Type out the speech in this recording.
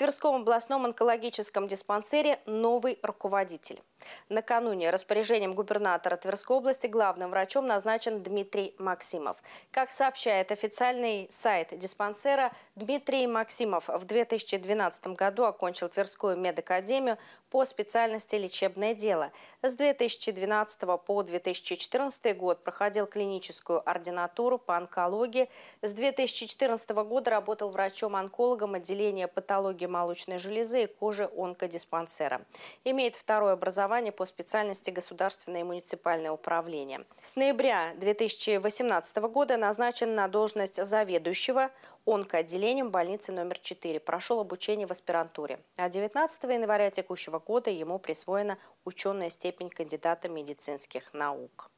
В Тверском областном онкологическом диспансере новый руководитель. Накануне распоряжением губернатора Тверской области главным врачом назначен Дмитрий Максимов. Как сообщает официальный сайт диспансера, Дмитрий Максимов в 2012 году окончил Тверскую медакадемию по специальности «Лечебное дело». С 2012 по 2014 год проходил клиническую ординатуру по онкологии. С 2014 года работал врачом-онкологом отделения патологии молочной железы и кожи онкодиспансера. Имеет второе образование образования по специальности государственное и муниципальное управление. С ноября 2018 года назначен на должность заведующего онкоотделением больницы номер 4. Прошел обучение в аспирантуре. А 19 января текущего года ему присвоена ученая степень кандидата медицинских наук.